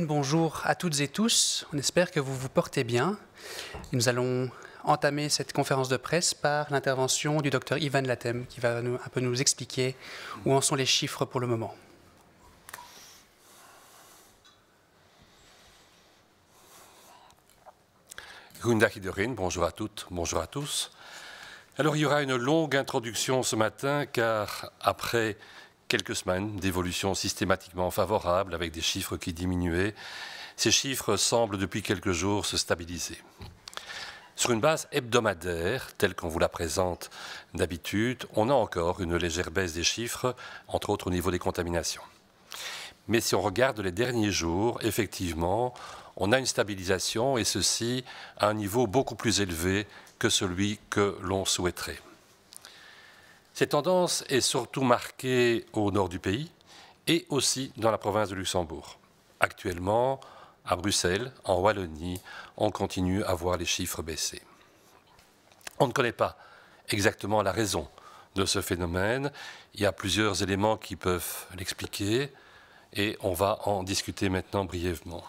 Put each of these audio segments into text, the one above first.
bonjour à toutes et tous. On espère que vous vous portez bien. Nous allons entamer cette conférence de presse par l'intervention du docteur Ivan Latem, qui va un peu nous expliquer où en sont les chiffres pour le moment. bonjour à toutes, bonjour à tous. Alors il y aura une longue introduction ce matin, car après quelques semaines d'évolution systématiquement favorable avec des chiffres qui diminuaient. Ces chiffres semblent depuis quelques jours se stabiliser. Sur une base hebdomadaire, telle qu'on vous la présente d'habitude, on a encore une légère baisse des chiffres, entre autres au niveau des contaminations. Mais si on regarde les derniers jours, effectivement, on a une stabilisation et ceci à un niveau beaucoup plus élevé que celui que l'on souhaiterait. Cette tendance est surtout marquée au nord du pays et aussi dans la province de Luxembourg. Actuellement, à Bruxelles, en Wallonie, on continue à voir les chiffres baisser. On ne connaît pas exactement la raison de ce phénomène. Il y a plusieurs éléments qui peuvent l'expliquer et on va en discuter maintenant brièvement.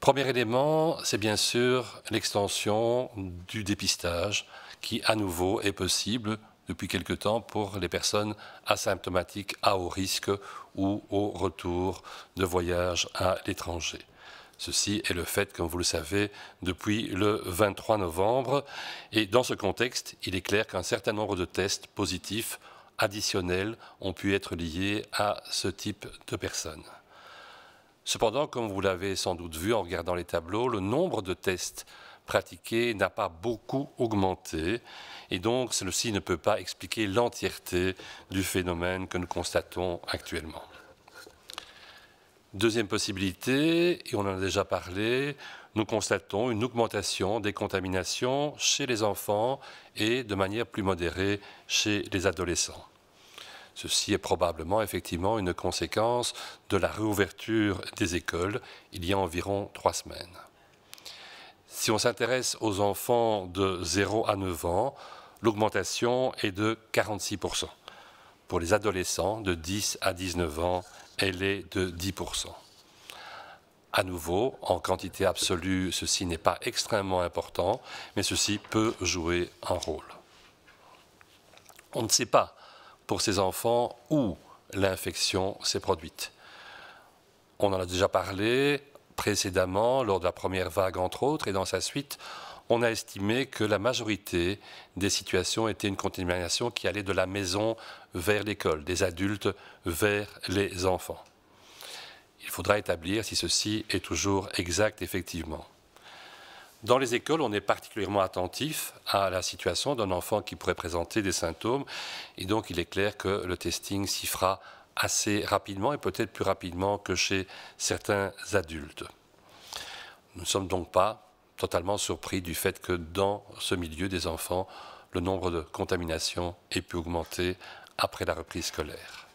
Premier élément, c'est bien sûr l'extension du dépistage qui à nouveau est possible depuis quelque temps pour les personnes asymptomatiques à haut risque ou au retour de voyage à l'étranger. Ceci est le fait, comme vous le savez, depuis le 23 novembre. Et dans ce contexte, il est clair qu'un certain nombre de tests positifs additionnels ont pu être liés à ce type de personnes. Cependant, comme vous l'avez sans doute vu en regardant les tableaux, le nombre de tests pratiquée n'a pas beaucoup augmenté. Et donc, ceci ne peut pas expliquer l'entièreté du phénomène que nous constatons actuellement. Deuxième possibilité, et on en a déjà parlé, nous constatons une augmentation des contaminations chez les enfants et de manière plus modérée chez les adolescents. Ceci est probablement effectivement une conséquence de la réouverture des écoles il y a environ trois semaines. Si on s'intéresse aux enfants de 0 à 9 ans, l'augmentation est de 46%. Pour les adolescents de 10 à 19 ans, elle est de 10%. À nouveau, en quantité absolue, ceci n'est pas extrêmement important, mais ceci peut jouer un rôle. On ne sait pas pour ces enfants où l'infection s'est produite. On en a déjà parlé, précédemment, lors de la première vague entre autres, et dans sa suite, on a estimé que la majorité des situations étaient une contamination qui allait de la maison vers l'école, des adultes vers les enfants. Il faudra établir si ceci est toujours exact effectivement. Dans les écoles, on est particulièrement attentif à la situation d'un enfant qui pourrait présenter des symptômes et donc il est clair que le testing s'y fera assez rapidement et peut-être plus rapidement que chez certains adultes. Nous ne sommes donc pas totalement surpris du fait que dans ce milieu des enfants, le nombre de contaminations ait pu augmenter après la reprise scolaire.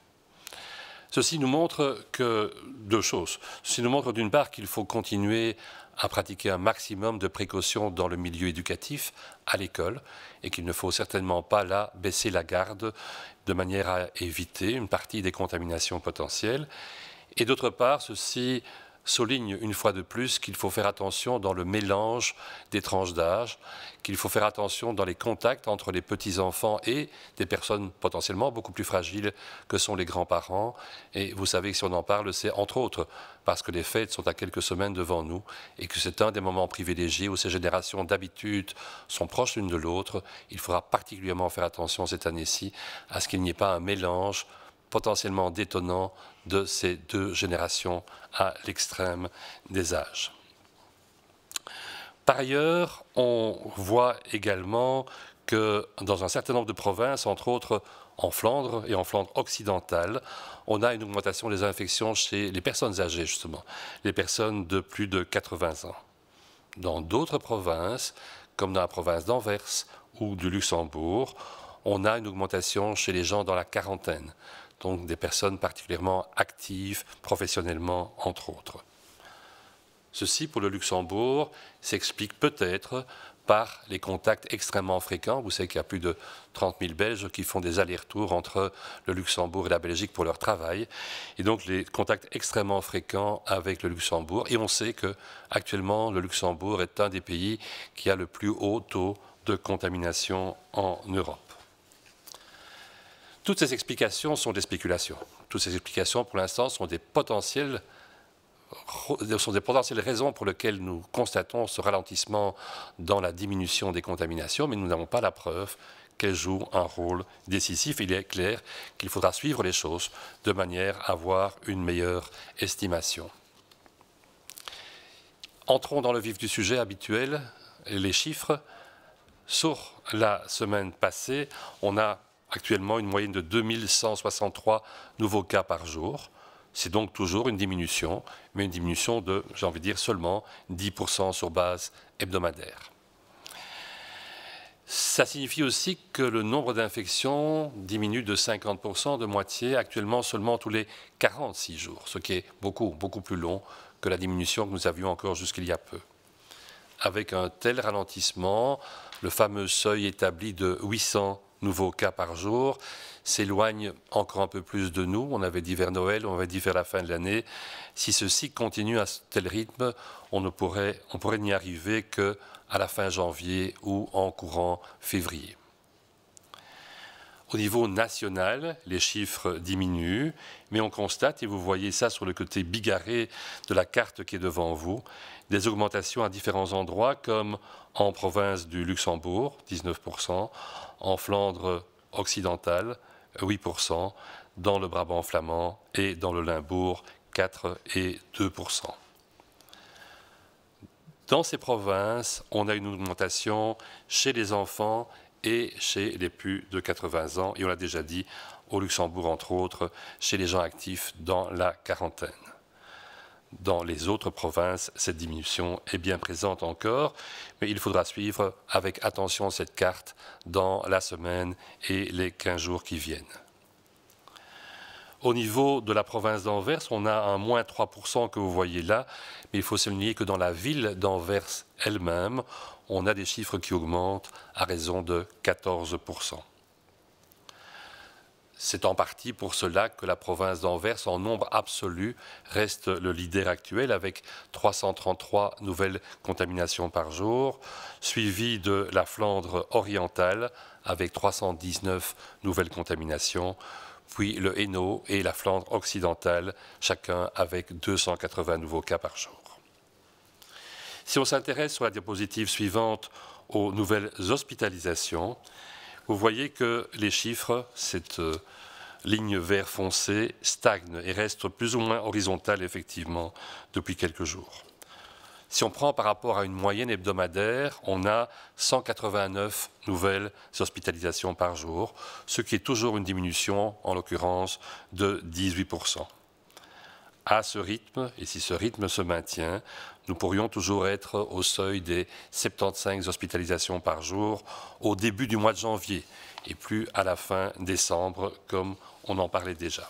Ceci nous montre que deux choses. Ceci nous montre d'une part qu'il faut continuer à pratiquer un maximum de précautions dans le milieu éducatif à l'école et qu'il ne faut certainement pas là baisser la garde de manière à éviter une partie des contaminations potentielles. Et d'autre part, ceci souligne une fois de plus qu'il faut faire attention dans le mélange des tranches d'âge, qu'il faut faire attention dans les contacts entre les petits-enfants et des personnes potentiellement beaucoup plus fragiles que sont les grands-parents. Et vous savez que si on en parle, c'est entre autres parce que les fêtes sont à quelques semaines devant nous et que c'est un des moments privilégiés où ces générations d'habitude sont proches l'une de l'autre. Il faudra particulièrement faire attention cette année-ci à ce qu'il n'y ait pas un mélange potentiellement détonnant de ces deux générations à l'extrême des âges. Par ailleurs, on voit également que dans un certain nombre de provinces, entre autres en Flandre et en Flandre occidentale, on a une augmentation des infections chez les personnes âgées, justement, les personnes de plus de 80 ans. Dans d'autres provinces, comme dans la province d'Anvers ou du Luxembourg, on a une augmentation chez les gens dans la quarantaine donc des personnes particulièrement actives professionnellement, entre autres. Ceci, pour le Luxembourg, s'explique peut-être par les contacts extrêmement fréquents. Vous savez qu'il y a plus de 30 000 Belges qui font des allers-retours entre le Luxembourg et la Belgique pour leur travail. Et donc les contacts extrêmement fréquents avec le Luxembourg. Et on sait qu'actuellement, le Luxembourg est un des pays qui a le plus haut taux de contamination en Europe. Toutes ces explications sont des spéculations. Toutes ces explications, pour l'instant, sont des potentielles sont des raisons pour lesquelles nous constatons ce ralentissement dans la diminution des contaminations, mais nous n'avons pas la preuve qu'elles jouent un rôle décisif. Il est clair qu'il faudra suivre les choses de manière à avoir une meilleure estimation. Entrons dans le vif du sujet habituel, les chiffres. Sur la semaine passée, on a actuellement une moyenne de 2163 nouveaux cas par jour. C'est donc toujours une diminution, mais une diminution de, j'ai envie de dire, seulement 10% sur base hebdomadaire. Ça signifie aussi que le nombre d'infections diminue de 50%, de moitié, actuellement seulement tous les 46 jours, ce qui est beaucoup, beaucoup plus long que la diminution que nous avions encore jusqu'il y a peu. Avec un tel ralentissement, le fameux seuil établi de 800 nouveaux cas par jour, s'éloignent encore un peu plus de nous. On avait dit vers Noël, on avait dit vers la fin de l'année. Si ceci continue à tel rythme, on ne pourrait, on pourrait n'y arriver que à la fin janvier ou en courant février. Au niveau national, les chiffres diminuent, mais on constate, et vous voyez ça sur le côté bigarré de la carte qui est devant vous, des augmentations à différents endroits, comme en province du Luxembourg, 19%, en Flandre occidentale, 8%, dans le Brabant flamand et dans le Limbourg, 4 et 2%. Dans ces provinces, on a une augmentation chez les enfants et chez les plus de 80 ans, et on l'a déjà dit, au Luxembourg entre autres, chez les gens actifs dans la quarantaine. Dans les autres provinces, cette diminution est bien présente encore, mais il faudra suivre avec attention cette carte dans la semaine et les 15 jours qui viennent. Au niveau de la province d'Anvers, on a un moins 3% que vous voyez là, mais il faut souligner que dans la ville d'Anvers elle-même, on a des chiffres qui augmentent à raison de 14%. C'est en partie pour cela que la province d'Anvers, en nombre absolu, reste le leader actuel avec 333 nouvelles contaminations par jour, suivi de la Flandre orientale avec 319 nouvelles contaminations, puis le Hainaut et la Flandre occidentale, chacun avec 280 nouveaux cas par jour. Si on s'intéresse sur la diapositive suivante aux nouvelles hospitalisations, vous voyez que les chiffres, cette euh, ligne vert foncé, stagne et reste plus ou moins horizontale, effectivement, depuis quelques jours. Si on prend par rapport à une moyenne hebdomadaire, on a 189 nouvelles hospitalisations par jour, ce qui est toujours une diminution, en l'occurrence, de 18 à ce rythme, et si ce rythme se maintient, nous pourrions toujours être au seuil des 75 hospitalisations par jour au début du mois de janvier et plus à la fin décembre, comme on en parlait déjà.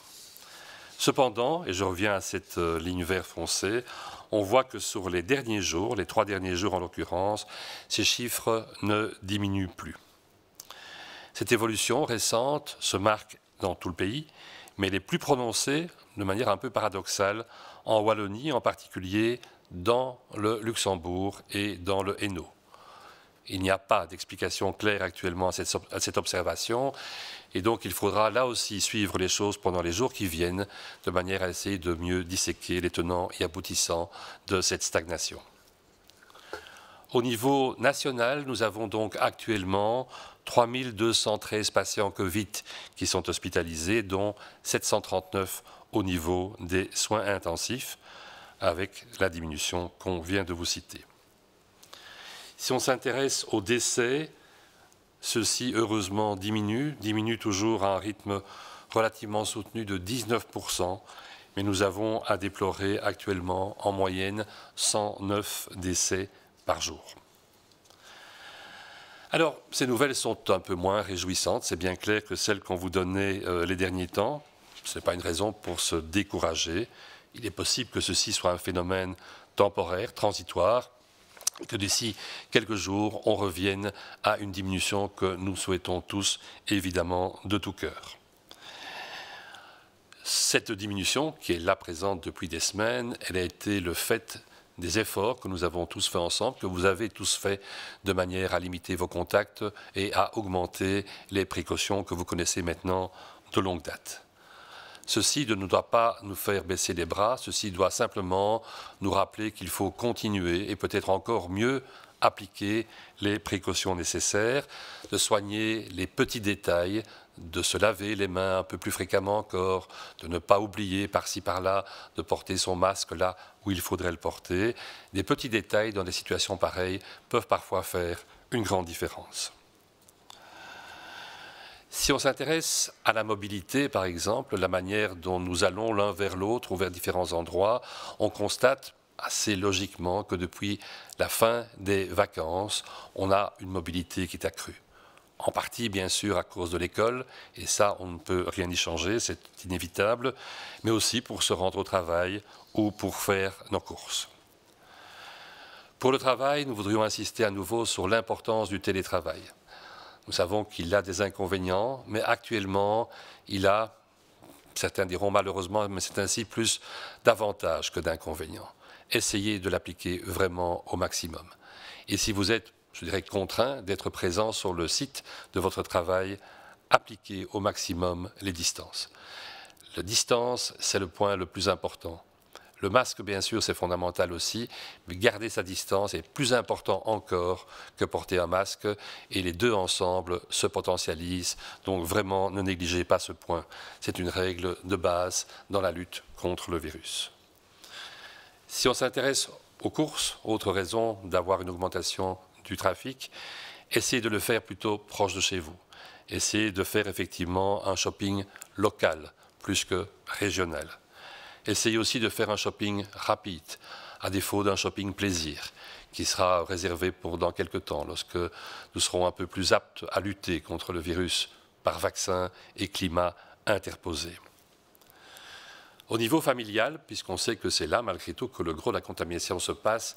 Cependant, et je reviens à cette euh, ligne vert foncée, on voit que sur les derniers jours, les trois derniers jours en l'occurrence, ces chiffres ne diminuent plus. Cette évolution récente se marque dans tout le pays, mais elle est plus prononcée de manière un peu paradoxale en Wallonie, en particulier dans le Luxembourg et dans le Hainaut. Il n'y a pas d'explication claire actuellement à cette, cette, observation. Et donc, il faudra là aussi suivre les choses pendant les jours qui viennent, de manière à essayer de mieux disséquer les tenants et aboutissants de cette stagnation. Au niveau national, nous avons donc actuellement 3213 patients Covid qui sont hospitalisés, dont 739 au niveau des soins intensifs avec la diminution qu'on vient de vous citer. Si on s'intéresse aux décès, ceux-ci heureusement diminuent, diminuent toujours à un rythme relativement soutenu de 19%, mais nous avons à déplorer actuellement en moyenne 109 décès par jour. Alors, ces nouvelles sont un peu moins réjouissantes, c'est bien clair que celles qu'on vous donnait euh, les derniers temps. Ce n'est pas une raison pour se décourager, il est possible que ceci soit un phénomène temporaire, transitoire, que d'ici quelques jours, on revienne à une diminution que nous souhaitons tous, évidemment, de tout cœur. Cette diminution, qui est là présente depuis des semaines, elle a été le fait des efforts que nous avons tous faits ensemble, que vous avez tous faits de manière à limiter vos contacts et à augmenter les précautions que vous connaissez maintenant de longue date. Ceci ne doit pas nous faire baisser les bras, ceci doit simplement nous rappeler qu'il faut continuer et peut-être encore mieux appliquer les précautions nécessaires, de soigner les petits détails, de se laver les mains un peu plus fréquemment encore, de ne pas oublier par-ci par-là de porter son masque là où il faudrait le porter. Des petits détails dans des situations pareilles peuvent parfois faire une grande différence. Si on s'intéresse à la mobilité, par exemple, la manière dont nous allons l'un vers l'autre ou vers différents endroits, on constate assez logiquement que depuis la fin des vacances, on a une mobilité qui est accrue. En partie, bien sûr, à cause de l'école, et ça, on ne peut rien y changer, c'est inévitable, mais aussi pour se rendre au travail ou pour faire nos courses. Pour le travail, nous voudrions insister à nouveau sur l'importance du télétravail. Nous savons qu'il a des inconvénients, mais actuellement, il a, certains diront malheureusement, mais c'est ainsi, plus d'avantages que d'inconvénients. Essayez de l'appliquer vraiment au maximum. Et si vous êtes, je dirais, contraint d'être présent sur le site de votre travail, appliquez au maximum les distances. La distance, c'est le point le plus important. Le masque, bien sûr, c'est fondamental aussi, mais garder sa distance est plus important encore que porter un masque, et les deux ensemble se potentialisent. Donc vraiment, ne négligez pas ce point. C'est une règle de base dans la lutte contre le virus. Si on s'intéresse aux courses, autre raison d'avoir une augmentation du trafic, essayez de le faire plutôt proche de chez vous. Essayez de faire effectivement un shopping local plus que régional. Essayez aussi de faire un shopping rapide, à défaut d'un shopping plaisir, qui sera réservé pour dans quelques temps, lorsque nous serons un peu plus aptes à lutter contre le virus par vaccin et climat interposé Au niveau familial, puisqu'on sait que c'est là, malgré tout, que le gros de la contamination se passe,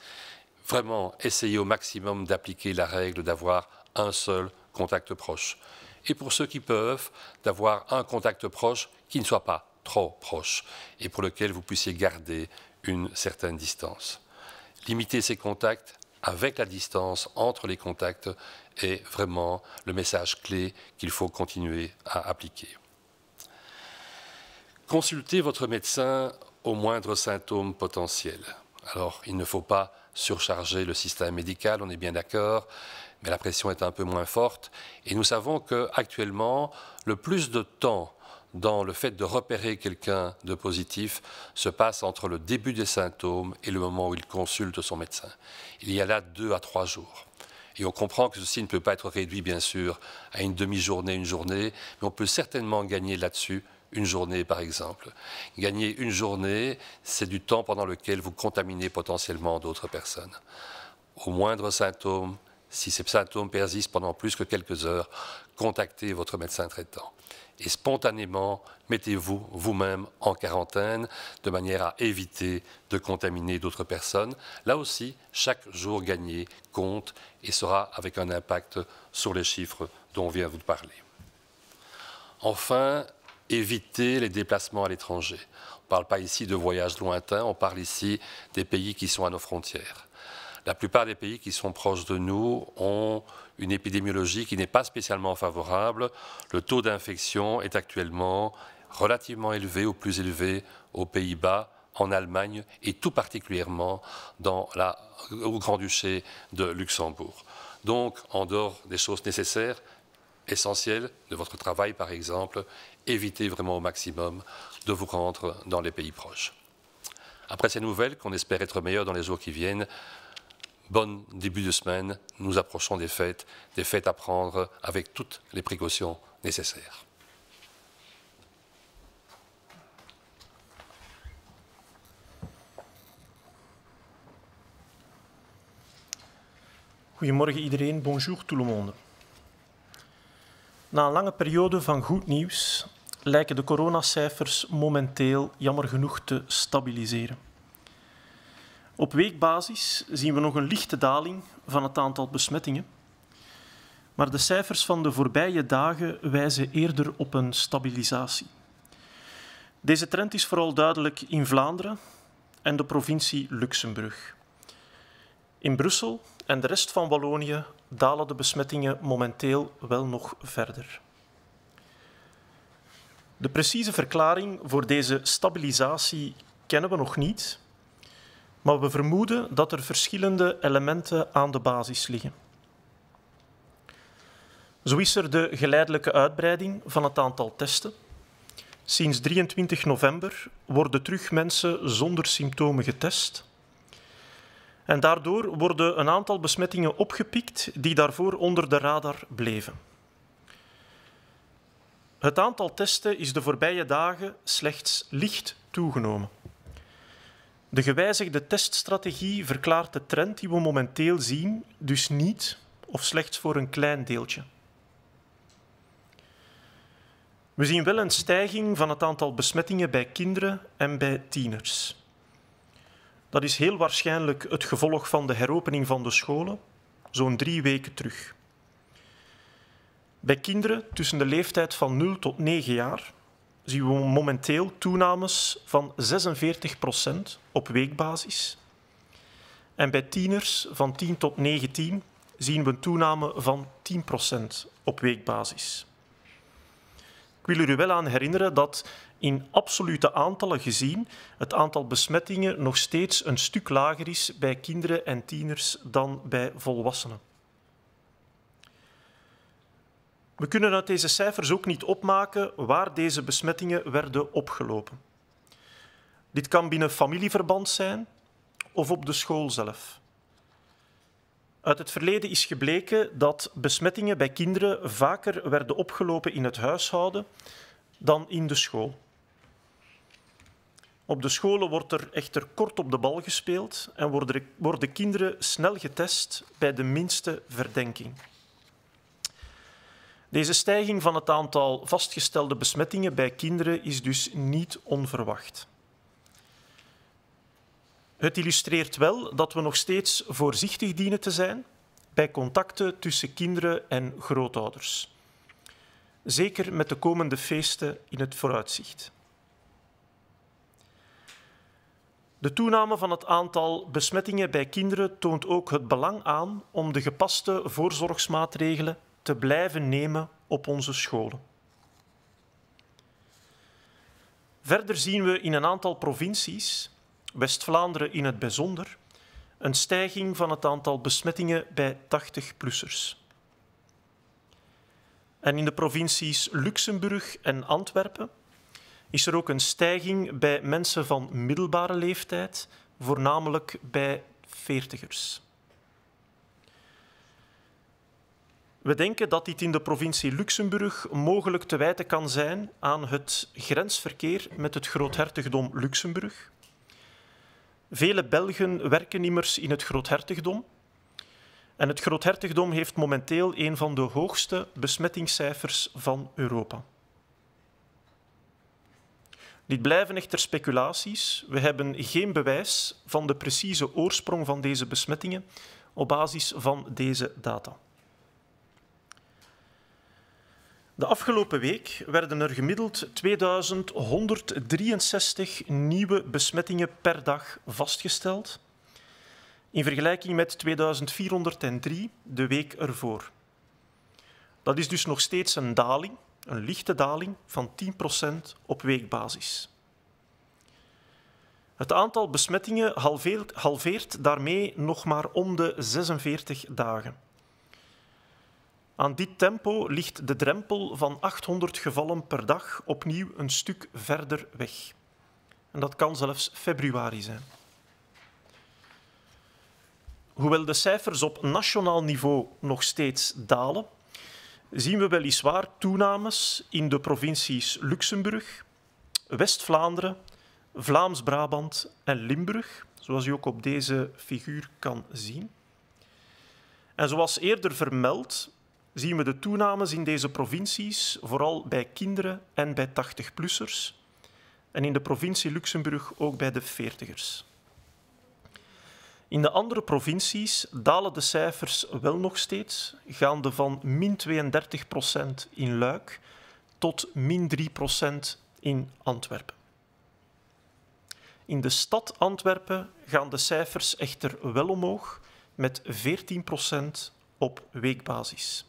vraiment essayez au maximum d'appliquer la règle d'avoir un seul contact proche. Et pour ceux qui peuvent, d'avoir un contact proche qui ne soit pas trop proche et pour lequel vous puissiez garder une certaine distance. Limiter ces contacts avec la distance entre les contacts est vraiment le message clé qu'il faut continuer à appliquer. Consultez votre médecin au moindre symptôme potentiel. Alors, il ne faut pas surcharger le système médical, on est bien d'accord, mais la pression est un peu moins forte et nous savons que actuellement le plus de temps dans le fait de repérer quelqu'un de positif se passe entre le début des symptômes et le moment où il consulte son médecin. Il y a là deux à trois jours. Et on comprend que ceci ne peut pas être réduit, bien sûr, à une demi-journée, une journée, mais on peut certainement gagner là-dessus une journée, par exemple. Gagner une journée, c'est du temps pendant lequel vous contaminez potentiellement d'autres personnes. Au moindre symptôme, si ces symptômes persistent pendant plus que quelques heures, contactez votre médecin traitant. Et spontanément, mettez-vous vous-même en quarantaine de manière à éviter de contaminer d'autres personnes. Là aussi, chaque jour gagné compte et sera avec un impact sur les chiffres dont on vient de vous parler. Enfin, évitez les déplacements à l'étranger. On ne parle pas ici de voyages lointains, on parle ici des pays qui sont à nos frontières. La plupart des pays qui sont proches de nous ont une épidémiologie qui n'est pas spécialement favorable. Le taux d'infection est actuellement relativement élevé au plus élevé aux Pays-Bas, en Allemagne et tout particulièrement dans la, au Grand-Duché de Luxembourg. Donc, en dehors des choses nécessaires, essentielles, de votre travail par exemple, évitez vraiment au maximum de vous rendre dans les pays proches. Après ces nouvelles, qu'on espère être meilleures dans les jours qui viennent, bon début de semaine. Nous approchons des fêtes, des fêtes à prendre avec toutes les précautions nécessaires. Goedemorgen iedereen, bonjour tout le monde. Na een lange periode van goed nieuws lijken de coronacijfers momenteel jammer genoeg te stabiliseren. Op weekbasis zien we nog een lichte daling van het aantal besmettingen. Maar de cijfers van de voorbije dagen wijzen eerder op een stabilisatie. Deze trend is vooral duidelijk in Vlaanderen en de provincie Luxemburg. In Brussel en de rest van Wallonië dalen de besmettingen momenteel wel nog verder. De precieze verklaring voor deze stabilisatie kennen we nog niet, maar we vermoeden dat er verschillende elementen aan de basis liggen. Zo is er de geleidelijke uitbreiding van het aantal testen. Sinds 23 november worden terug mensen zonder symptomen getest. En daardoor worden een aantal besmettingen opgepikt die daarvoor onder de radar bleven. Het aantal testen is de voorbije dagen slechts licht toegenomen. De gewijzigde teststrategie verklaart de trend die we momenteel zien dus niet of slechts voor een klein deeltje. We zien wel een stijging van het aantal besmettingen bij kinderen en bij tieners. Dat is heel waarschijnlijk het gevolg van de heropening van de scholen, zo'n drie weken terug. Bij kinderen tussen de leeftijd van 0 tot 9 jaar zien we momenteel toenames van 46% op weekbasis. En bij tieners van 10 tot 19 zien we een toename van 10% op weekbasis. Ik wil u wel aan herinneren dat in absolute aantallen gezien het aantal besmettingen nog steeds een stuk lager is bij kinderen en tieners dan bij volwassenen. We kunnen uit deze cijfers ook niet opmaken waar deze besmettingen werden opgelopen. Dit kan binnen familieverband zijn of op de school zelf. Uit het verleden is gebleken dat besmettingen bij kinderen vaker werden opgelopen in het huishouden dan in de school. Op de scholen wordt er echter kort op de bal gespeeld en worden, kinderen snel getest bij de minste verdenking. Deze stijging van het aantal vastgestelde besmettingen bij kinderen is dus niet onverwacht. Het illustreert wel dat we nog steeds voorzichtig dienen te zijn bij contacten tussen kinderen en grootouders. Zeker met de komende feesten in het vooruitzicht. De toename van het aantal besmettingen bij kinderen toont ook het belang aan om de gepaste voorzorgsmaatregelen te blijven nemen op onze scholen. Verder zien we in een aantal provincies, West-Vlaanderen in het bijzonder, een stijging van het aantal besmettingen bij 80-plussers. En in de provincies Luxemburg en Antwerpen is er ook een stijging bij mensen van middelbare leeftijd, voornamelijk bij 40ers. We denken dat dit in de provincie Luxemburg mogelijk te wijten kan zijn aan het grensverkeer met het Groothertigdom Luxemburg. Vele Belgen werken immers in het Groothertogdom. En het Groothertigdom heeft momenteel een van de hoogste besmettingscijfers van Europa. Dit blijven echter speculaties. We hebben geen bewijs van de precieze oorsprong van deze besmettingen op basis van deze data. De afgelopen week werden er gemiddeld 2163 nieuwe besmettingen per dag vastgesteld, in vergelijking met 2403 de week ervoor. Dat is dus nog steeds een daling, een lichte daling van 10% op weekbasis. Het aantal besmettingen halveert, halveert daarmee nog maar om de 46 dagen. Aan dit tempo ligt de drempel van 800 gevallen per dag opnieuw een stuk verder weg. En dat kan zelfs februari zijn. Hoewel de cijfers op nationaal niveau nog steeds dalen, zien we weliswaar toenames in de provincies Luxemburg, West-Vlaanderen, Vlaams-Brabant en Limburg, zoals u ook op deze figuur kan zien. En zoals eerder vermeld, zien we de toenames in deze provincies, vooral bij kinderen en bij 80-plussers. En in de provincie Luxemburg ook bij de 40ers. In de andere provincies dalen de cijfers wel nog steeds, gaande van min 32 procent in Luik tot min 3 procent in Antwerpen. In de stad Antwerpen gaan de cijfers echter wel omhoog met 14 procent op weekbasis.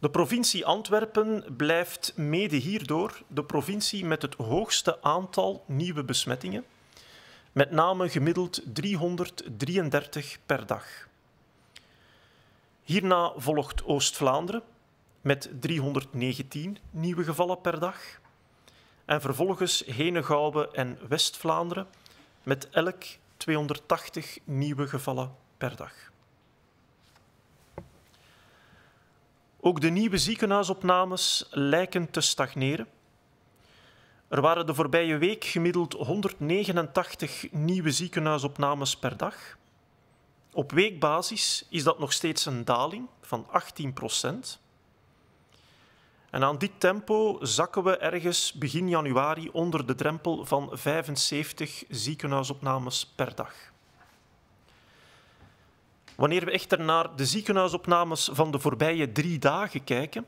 De provincie Antwerpen blijft mede hierdoor de provincie met het hoogste aantal nieuwe besmettingen, met name gemiddeld 333 per dag. Hierna volgt Oost-Vlaanderen met 319 nieuwe gevallen per dag en vervolgens Henegouwen en West-Vlaanderen met elk 280 nieuwe gevallen per dag. Ook de nieuwe ziekenhuisopnames lijken te stagneren. Er waren de voorbije week gemiddeld 189 nieuwe ziekenhuisopnames per dag. Op weekbasis is dat nog steeds een daling van 18 En aan dit tempo zakken we ergens begin januari onder de drempel van 75 ziekenhuisopnames per dag. Wanneer we echter naar de ziekenhuisopnames van de voorbije drie dagen kijken,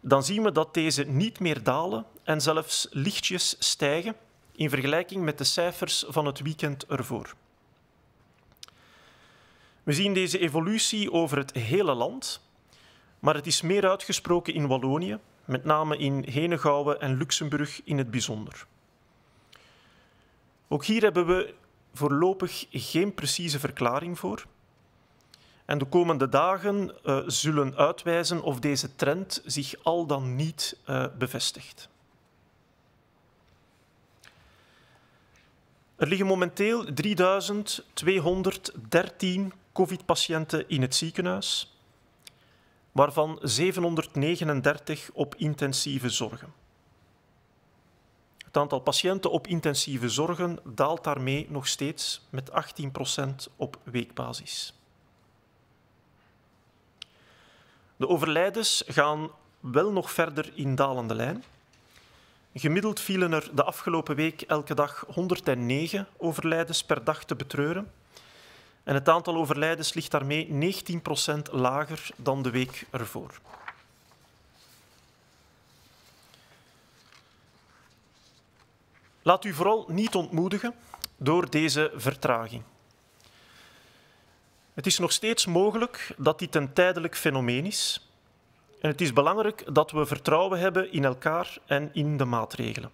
dan zien we dat deze niet meer dalen en zelfs lichtjes stijgen in vergelijking met de cijfers van het weekend ervoor. We zien deze evolutie over het hele land, maar het is meer uitgesproken in Wallonië, met name in Henegouwen en Luxemburg in het bijzonder. Ook hier hebben we voorlopig geen precieze verklaring voor. En de komende dagen eh, zullen uitwijzen of deze trend zich al dan niet eh, bevestigt. Er liggen momenteel 3213 COVID-patiënten in het ziekenhuis, waarvan 739 op intensieve zorgen. Het aantal patiënten op intensieve zorgen daalt daarmee nog steeds met 18% op weekbasis. De overlijdens gaan wel nog verder in dalende lijn. Gemiddeld vielen er de afgelopen week elke dag 109 overlijdens per dag te betreuren. En het aantal overlijdens ligt daarmee 19% lager dan de week ervoor. Laat u vooral niet ontmoedigen door deze vertraging. Het is nog steeds mogelijk dat dit een tijdelijk fenomeen is. En het is belangrijk dat we vertrouwen hebben in elkaar en in de maatregelen.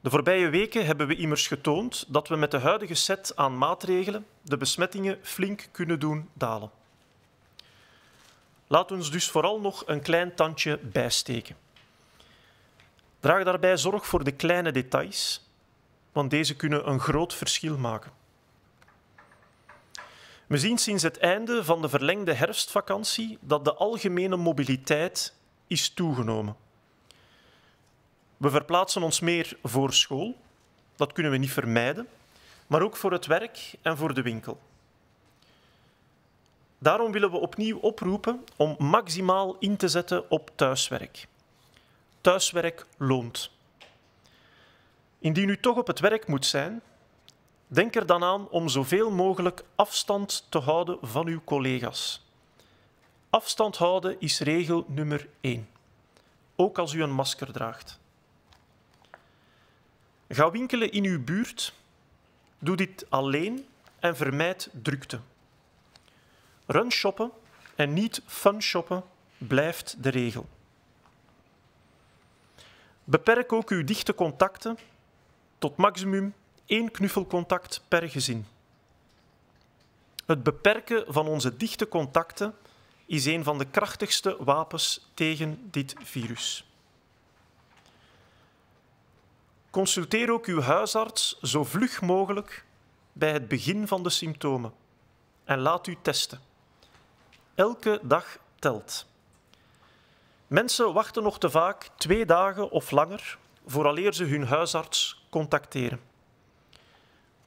De voorbije weken hebben we immers getoond dat we met de huidige set aan maatregelen de besmettingen flink kunnen doen dalen. Laat ons dus vooral nog een klein tandje bijsteken. Draag daarbij zorg voor de kleine details, want deze kunnen een groot verschil maken. We zien sinds het einde van de verlengde herfstvakantie dat de algemene mobiliteit is toegenomen. We verplaatsen ons meer voor school, dat kunnen we niet vermijden, maar ook voor het werk en voor de winkel. Daarom willen we opnieuw oproepen om maximaal in te zetten op thuiswerk. Thuiswerk loont. Indien u toch op het werk moet zijn, denk er dan aan om zoveel mogelijk afstand te houden van uw collega's. Afstand houden is regel nummer 1, ook als u een masker draagt. Ga winkelen in uw buurt. Doe dit alleen en vermijd drukte. Run shoppen en niet fun shoppen blijft de regel. Beperk ook uw dichte contacten tot maximum één knuffelcontact per gezin. Het beperken van onze dichte contacten is een van de krachtigste wapens tegen dit virus. Consulteer ook uw huisarts zo vlug mogelijk bij het begin van de symptomen en laat u testen. Elke dag telt. Mensen wachten nog te vaak twee dagen of langer vooraleer ze hun huisarts contacteren.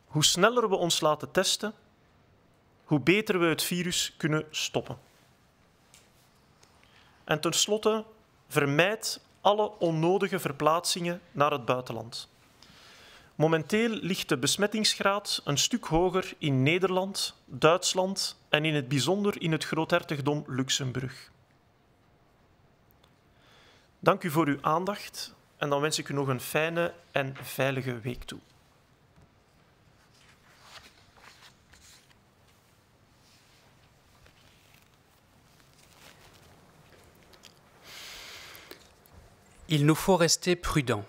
Hoe sneller we ons laten testen, hoe beter we het virus kunnen stoppen. En tenslotte, vermijd alle onnodige verplaatsingen naar het buitenland. Momenteel ligt de besmettingsgraad een stuk hoger in Nederland, Duitsland en in het bijzonder in het Groothertigdom Luxemburg. Dank u voor aandacht dan wens ik u nog een fijne en week Il nous faut rester prudents.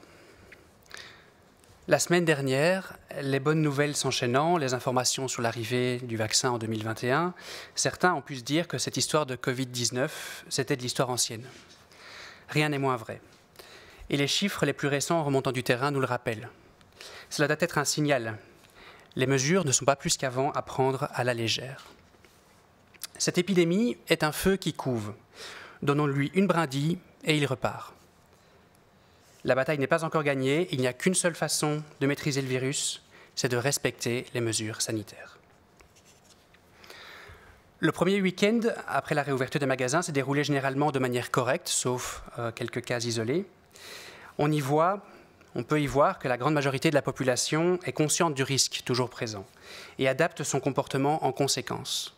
La semaine dernière, les bonnes nouvelles s'enchaînant, les informations sur l'arrivée du vaccin en 2021, certains ont pu se dire que cette histoire de Covid-19, c'était de l'histoire ancienne. Rien n'est moins vrai. Et les chiffres les plus récents remontant du terrain nous le rappellent. Cela doit être un signal. Les mesures ne sont pas plus qu'avant à prendre à la légère. Cette épidémie est un feu qui couve. Donnons-lui une brindille et il repart. La bataille n'est pas encore gagnée, il n'y a qu'une seule façon de maîtriser le virus, c'est de respecter les mesures sanitaires. Le premier week-end après la réouverture des magasins s'est déroulé généralement de manière correcte, sauf euh, quelques cas isolés. On y voit, on peut y voir que la grande majorité de la population est consciente du risque toujours présent et adapte son comportement en conséquence.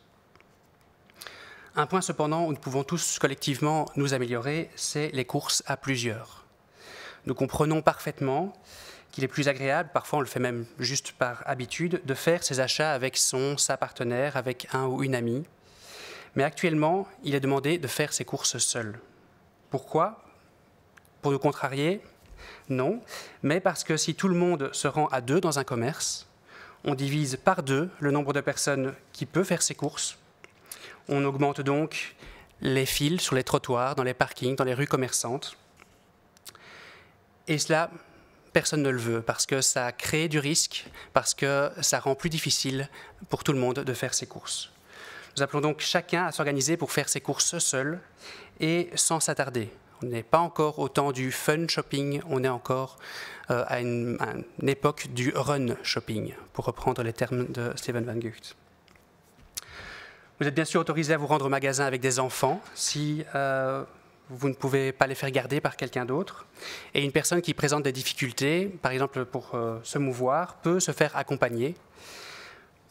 Un point cependant où nous pouvons tous collectivement nous améliorer, c'est les courses à plusieurs. Nous comprenons parfaitement qu'il est plus agréable, parfois on le fait même juste par habitude, de faire ses achats avec son, sa partenaire, avec un ou une amie mais actuellement, il est demandé de faire ses courses seul. Pourquoi Pour nous contrarier Non, mais parce que si tout le monde se rend à deux dans un commerce, on divise par deux le nombre de personnes qui peuvent faire ses courses. On augmente donc les fils sur les trottoirs, dans les parkings, dans les rues commerçantes. Et cela, personne ne le veut, parce que ça crée du risque, parce que ça rend plus difficile pour tout le monde de faire ses courses. Nous appelons donc chacun à s'organiser pour faire ses courses seul et sans s'attarder. On n'est pas encore au temps du fun shopping, on est encore euh, à, une, époque du run shopping, pour reprendre les termes de Steven Van Gucht. Vous êtes bien sûr autorisé à vous rendre au magasin avec des enfants si euh, vous ne pouvez pas les faire garder par quelqu'un d'autre. Et une personne qui présente des difficultés, par exemple pour euh, se mouvoir, peut se faire accompagner.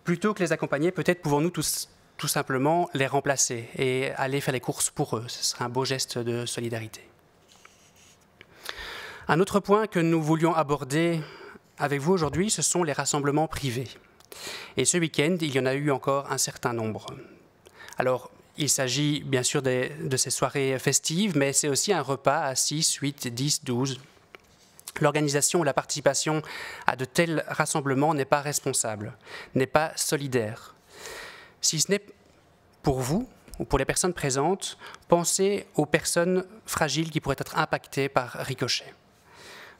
Plutôt que les accompagner, peut-être pouvons-nous tous, tout simplement les remplacer et aller faire les courses pour eux. Ce serait un beau geste de solidarité. Un autre point que nous voulions aborder avec vous aujourd'hui, ce sont les rassemblements privés. Et ce week-end, il y en a eu encore un certain nombre. Alors, il s'agit bien sûr de ces soirées festives, mais c'est aussi un repas à 6, 8, 10, 12. L'organisation ou la participation à de tels rassemblements n'est pas responsable, n'est pas solidaire si ce n'est pour vous ou pour les personnes présentes, pensez aux personnes fragiles qui pourraient être impactées par ricochet.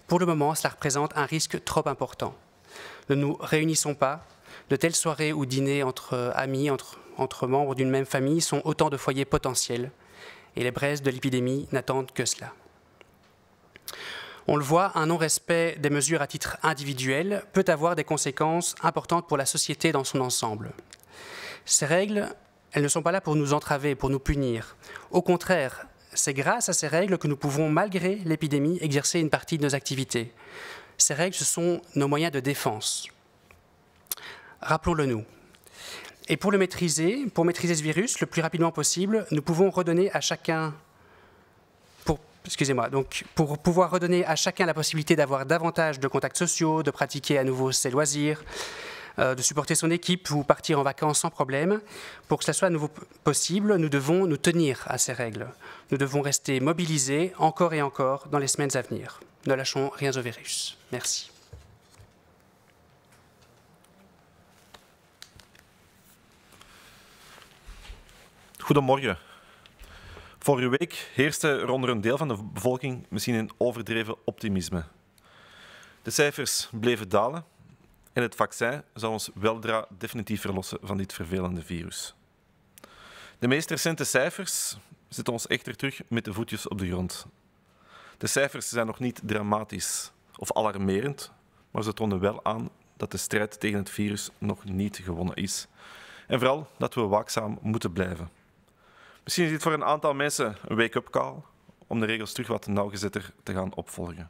Pour le moment, cela représente un risque trop important. Ne nous réunissons pas. De telles soirées ou dîners entre amis, entre, membres d'une même famille sont autant de foyers potentiels. Et les braises de l'épidémie n'attendent que cela. On le voit, un non-respect des mesures à titre individuel peut avoir des conséquences importantes pour la société dans son ensemble. Ces règles, elles ne sont pas là pour nous entraver, pour nous punir. Au contraire, c'est grâce à ces règles que nous pouvons, malgré l'épidémie, exercer une partie de nos activités. Ces règles, ce sont nos moyens de défense. Rappelons-le nous. Et pour le maîtriser, pour maîtriser ce virus le plus rapidement possible, nous pouvons redonner à chacun, excusez-moi, donc pour pouvoir redonner à chacun la possibilité d'avoir davantage de contacts sociaux, de pratiquer à nouveau ses loisirs, euh, de supporter son équipe ou partir en vacances sans problème. Pour que cela soit nouveau possible, nous devons nous tenir à ces règles. Nous devons rester mobilisés encore et encore dans les semaines à venir. Ne lâchons rien au virus. Merci. Goedemorgen. Vorige week heerste er onder een deel van de bevolking misschien een overdreven optimisme. De cijfers bleven dalen, En het vaccin zal ons weldra definitief verlossen van dit vervelende virus. De meest recente cijfers zetten ons echter terug met de voetjes op de grond. De cijfers zijn nog niet dramatisch of alarmerend, maar ze tonen wel aan dat de strijd tegen het virus nog niet gewonnen is. En vooral dat we waakzaam moeten blijven. Misschien is dit voor een aantal mensen een wake-up call om de regels terug wat nauwgezetter te gaan opvolgen.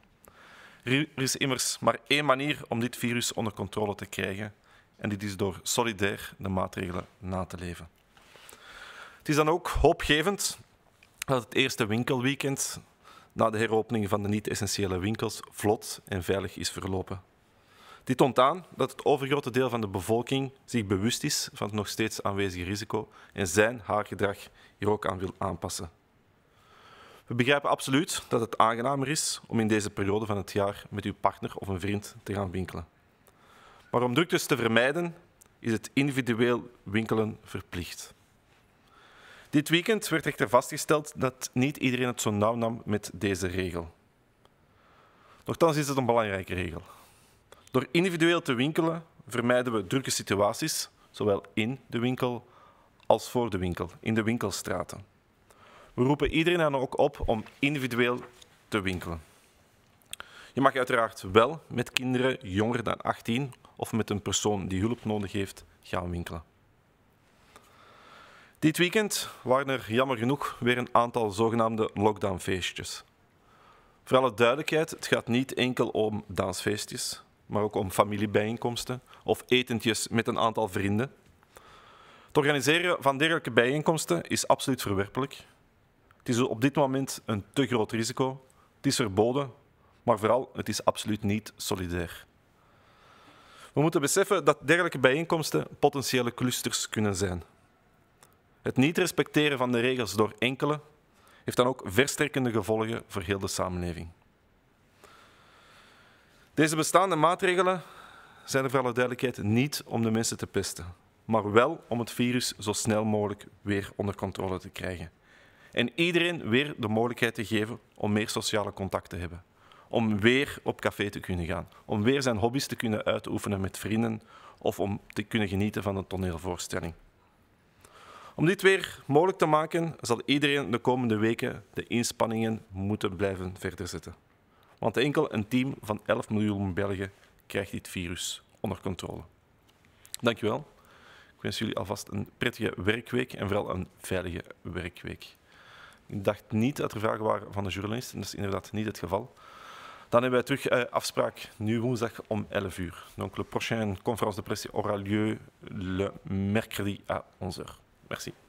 Er is immers maar één manier om dit virus onder controle te krijgen. En dit is door solidair de maatregelen na te leven. Het is dan ook hoopgevend dat het eerste winkelweekend na de heropening van de niet-essentiële winkels vlot en veilig is verlopen. Dit toont aan dat het overgrote deel van de bevolking zich bewust is van het nog steeds aanwezige risico en zijn haar gedrag hier ook aan wil aanpassen. We begrijpen absoluut dat het aangenamer is om in deze periode van het jaar met uw partner of een vriend te gaan winkelen. Maar om druktes te vermijden, is het individueel winkelen verplicht. Dit weekend werd echter vastgesteld dat niet iedereen het zo nauw nam met deze regel. Nochtans is het een belangrijke regel. Door individueel te winkelen vermijden we drukke situaties, zowel in de winkel als voor de winkel, in de winkelstraten. We roepen iedereen dan ook op om individueel te winkelen. Je mag uiteraard wel met kinderen jonger dan 18 of met een persoon die hulp nodig heeft gaan winkelen. Dit weekend waren er jammer genoeg weer een aantal zogenaamde lockdownfeestjes. Voor alle duidelijkheid, het gaat niet enkel om dansfeestjes, maar ook om familiebijeenkomsten of etentjes met een aantal vrienden. Het organiseren van dergelijke bijeenkomsten is absoluut verwerpelijk het is op dit moment een te groot risico. Het is verboden, maar vooral, het is absoluut niet solidair. We moeten beseffen dat dergelijke bijeenkomsten potentiële clusters kunnen zijn. Het niet respecteren van de regels door enkele heeft dan ook versterkende gevolgen voor heel de samenleving. Deze bestaande maatregelen zijn er voor alle duidelijkheid niet om de mensen te pesten, maar wel om het virus zo snel mogelijk weer onder controle te krijgen. En iedereen weer de mogelijkheid te geven om meer sociale contact te hebben. Om weer op café te kunnen gaan. Om weer zijn hobby's te kunnen uitoefenen met vrienden of om te kunnen genieten van een toneelvoorstelling. Om dit weer mogelijk te maken, zal iedereen de komende weken de inspanningen moeten blijven verder zetten. Want enkel een team van 11 miljoen Belgen krijgt dit virus onder controle. Dankjewel. Ik wens jullie alvast een prettige werkweek en vooral een veilige werkweek. Ik dacht niet dat er vragen waren van de journalist. dat is inderdaad niet het geval. Dan hebben wij terug eh, afspraak nu woensdag om 11 uur. Donc, le prochain conférence de presse aura lieu le mercredi à 11 h Merci.